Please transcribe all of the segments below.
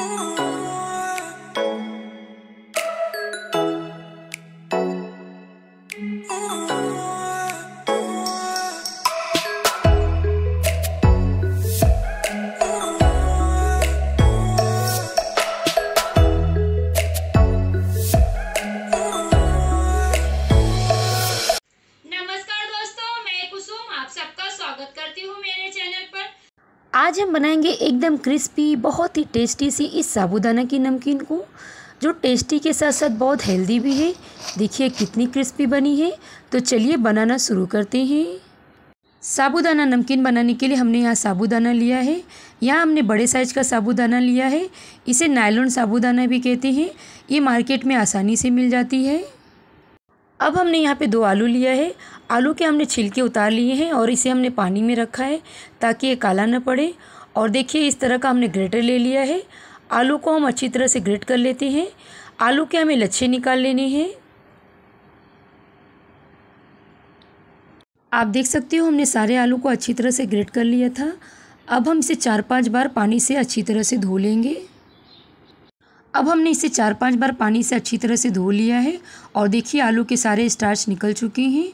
Ooh. Mm. आज हम बनाएंगे एकदम क्रिस्पी बहुत ही टेस्टी सी इस साबूदाना की नमकीन को जो टेस्टी के साथ साथ बहुत हेल्दी भी है देखिए कितनी क्रिस्पी बनी है तो चलिए बनाना शुरू करते हैं साबूदाना नमकीन बनाने के लिए हमने यहाँ साबूदाना लिया है यहाँ हमने बड़े साइज का साबूदाना लिया है इसे नायलोन साबूदाना भी कहते हैं ये मार्केट में आसानी से मिल जाती है अब हमने यहाँ पे दो आलू लिया है आलू के हमने छिलके उतार लिए हैं और इसे हमने पानी में रखा है ताकि ये काला न पड़े और देखिए इस तरह का हमने ग्रेटर ले लिया है आलू को हम अच्छी तरह से ग्रेट कर लेते हैं आलू के हमें लच्छे निकाल लेने हैं आप देख सकते हो हमने सारे आलू को अच्छी तरह से ग्रेट कर लिया था अब हम इसे चार पांच बार पानी से अच्छी तरह से धो लेंगे अब हमने इसे चार पांच बार पानी से अच्छी तरह से धो लिया है और देखिए आलू के सारे स्टार्च निकल चुके हैं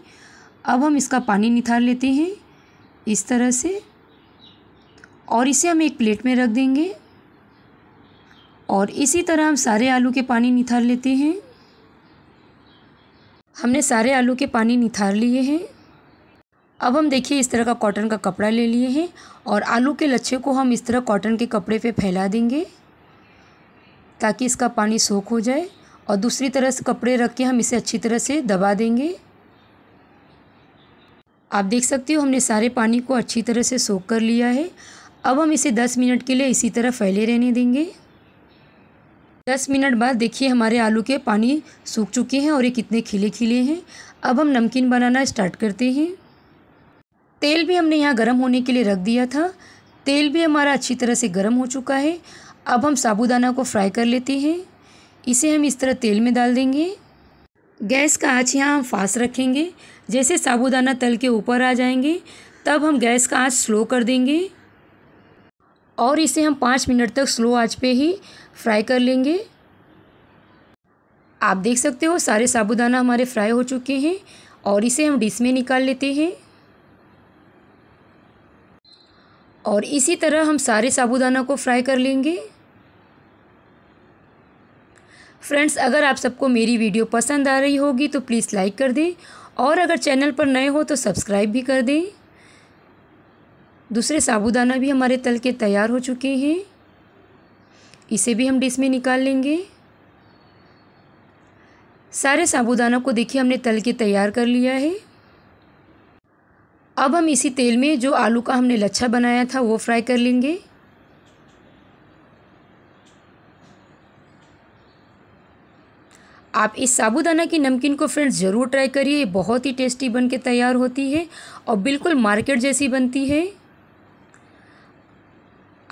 अब हम इसका पानी निथार लेते हैं इस तरह से और इसे हम एक प्लेट में रख देंगे और इसी तरह हम सारे आलू के पानी निथार लेते हैं हमने सारे आलू के पानी निथार लिए हैं अब हम देखिए इस तरह का कॉटन का कपड़ा ले लिए हैं और आलू के लच्छे को हम इस तरह कॉटन के कपड़े पे फैला देंगे ताकि इसका पानी सोख हो जाए और दूसरी तरह से कपड़े रख के हम इसे अच्छी तरह से दबा देंगे आप देख सकते हो हमने सारे पानी को अच्छी तरह से सोख कर लिया है अब हम इसे दस मिनट के लिए इसी तरह फैले रहने देंगे दस मिनट बाद देखिए हमारे आलू के पानी सूख चुके हैं और ये कितने खिले खिले हैं अब हम नमकीन बनाना स्टार्ट करते हैं तेल भी हमने यहाँ गर्म होने के लिए रख दिया था तेल भी हमारा अच्छी तरह से गर्म हो चुका है अब हम साबूदाना को फ्राई कर लेते हैं इसे हम इस तरह तेल में डाल देंगे गैस का आँच यहाँ हम फास्ट रखेंगे जैसे साबूदाना तल के ऊपर आ जाएंगे तब हम गैस का आँच स्लो कर देंगे और इसे हम पाँच मिनट तक स्लो आँच पे ही फ्राई कर लेंगे आप देख सकते हो सारे साबूदाना हमारे फ्राई हो चुके हैं और इसे हम डिश में निकाल लेते हैं और इसी तरह हम सारे साबूदाना को फ्राई कर लेंगे फ्रेंड्स अगर आप सबको मेरी वीडियो पसंद आ रही होगी तो प्लीज़ लाइक कर दें और अगर चैनल पर नए हो तो सब्सक्राइब भी कर दें दूसरे साबूदाना भी हमारे तल के तैयार हो चुके हैं इसे भी हम डिश में निकाल लेंगे सारे साबूदाना को देखिए हमने तल के तैयार कर लिया है अब हम इसी तेल में जो आलू का हमने लच्छा बनाया था वो फ्राई कर लेंगे आप इस साबूदाना की नमकीन को फ्रेंड्स ज़रूर ट्राई करिए बहुत ही टेस्टी बन के तैयार होती है और बिल्कुल मार्केट जैसी बनती है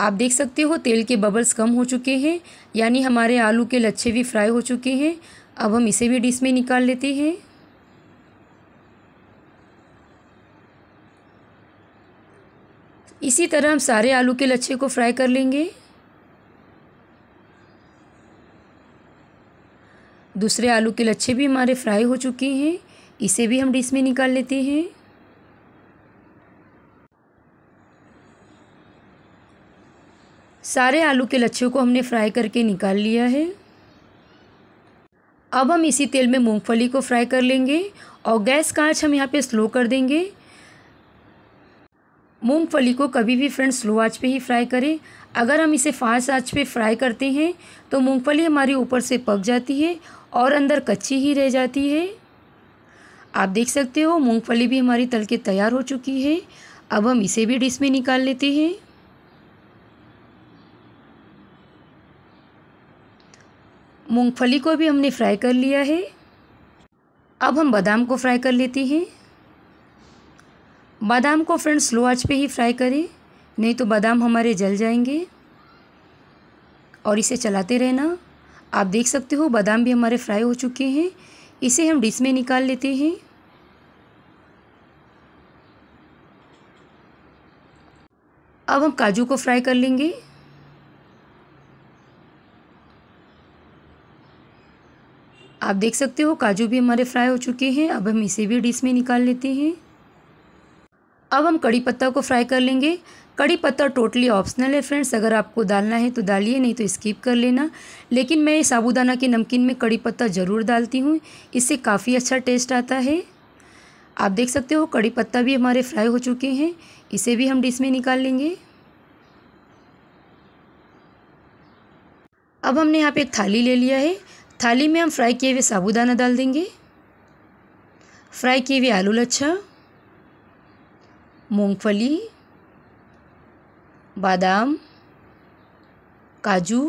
आप देख सकते हो तेल के बबल्स कम हो चुके हैं यानी हमारे आलू के लच्छे भी फ्राई हो चुके हैं अब हम इसे भी डिश में निकाल लेते हैं इसी तरह हम सारे आलू के लच्छे को फ्राई कर लेंगे दूसरे आलू के लच्छे भी हमारे फ्राई हो चुके हैं इसे भी हम डिश में निकाल लेते हैं सारे आलू के लच्छों को हमने फ्राई करके निकाल लिया है अब हम इसी तेल में मूंगफली को फ्राई कर लेंगे और गैस का आँच हम यहाँ पे स्लो कर देंगे मूंगफली को कभी भी फ्रेंड्स स्लो आँच पे ही फ्राई करें अगर हम इसे फास्ट आँच पे फ्राई करते हैं तो मूंगफली हमारी ऊपर से पक जाती है और अंदर कच्ची ही रह जाती है आप देख सकते हो मूंगफली भी हमारी तल के तैयार हो चुकी है अब हम इसे भी डिश में निकाल लेते हैं मूंगफली को भी हमने फ्राई कर लिया है अब हम बादाम को फ्राई कर लेते हैं बादाम को फ्रेंड्स स्लो आंच पे ही फ्राई करें नहीं तो बादाम हमारे जल जाएंगे और इसे चलाते रहना आप देख सकते हो बादाम भी हमारे फ्राई हो चुके हैं इसे हम डिश में निकाल लेते हैं अब हम काजू को फ्राई कर लेंगे आप देख सकते हो काजू भी हमारे फ्राई हो चुके हैं अब हम इसे भी डिश में निकाल लेते हैं अब हम कड़ी पत्ता को फ्राई कर लेंगे कड़ी पत्ता टोटली ऑप्शनल है फ्रेंड्स अगर आपको डालना है तो डालिए नहीं तो स्किप कर लेना लेकिन मैं साबूदाना के नमकीन में कड़ी पत्ता ज़रूर डालती हूँ इससे काफ़ी अच्छा टेस्ट आता है आप देख सकते हो कड़ी पत्ता भी हमारे फ्राई हो चुके हैं इसे भी हम डिश में निकाल लेंगे अब हमने यहाँ पे एक थाली ले लिया है थाली में हम फ्राई किए हुए साबूदाना डाल देंगे फ्राई किए हुए आलू लच्छा मूँगफली बादाम काजू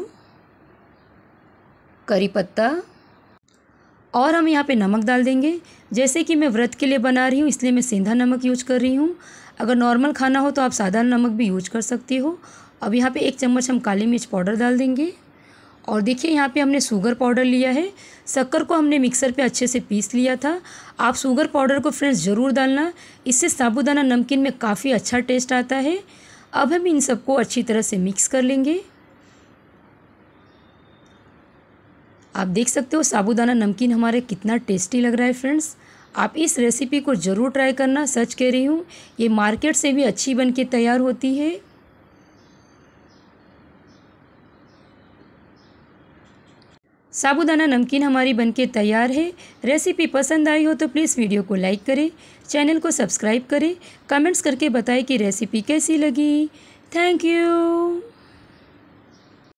करी पत्ता और हम यहाँ पे नमक डाल देंगे जैसे कि मैं व्रत के लिए बना रही हूँ इसलिए मैं सेंधा नमक यूज कर रही हूँ अगर नॉर्मल खाना हो तो आप साधारण नमक भी यूज कर सकती हो अब यहाँ पे एक चम्मच हम काली मिर्च पाउडर डाल देंगे और देखिए यहाँ पे हमने शुगर पाउडर लिया है शक्कर को हमने मिक्सर पे अच्छे से पीस लिया था आप शुगर पाउडर को फ्रेंड्स ज़रूर डालना इससे साबूदाना नमकीन में काफ़ी अच्छा टेस्ट आता है अब हम इन सबको अच्छी तरह से मिक्स कर लेंगे आप देख सकते हो साबूदाना नमकीन हमारे कितना टेस्टी लग रहा है फ्रेंड्स आप इस रेसिपी को ज़रूर ट्राई करना सच कह रही हूँ ये मार्केट से भी अच्छी बन के तैयार होती है साबुदाना नमकीन हमारी बनके तैयार है रेसिपी पसंद आई हो तो प्लीज़ वीडियो को लाइक करें चैनल को सब्सक्राइब करें कमेंट्स करके बताएं कि रेसिपी कैसी लगी थैंक यू